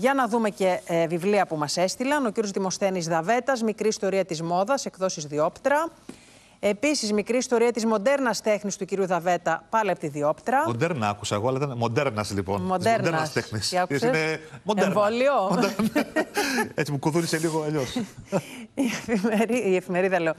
Για να δούμε και ε, βιβλία που μας έστειλαν. Ο κύριος Δημοσθένης Δαβέτας, «Μικρή ιστορία της μόδας», εκδόσεις Διόπτρα. Επίσης, μικρή ιστορία της μοντέρνας τέχνης του κυρίου Δαβέτα, πάλι από τη Διόπτρα. Μοντέρνα, άκουσα εγώ, αλλά ήταν μοντέρνας λοιπόν. Μοντέρνα τέχνη. Είναι μοντέρνα. Εμβόλιο. Έτσι μου κουδούνισε λίγο αλλιώς. η, εφημερί... η εφημερίδα λέω.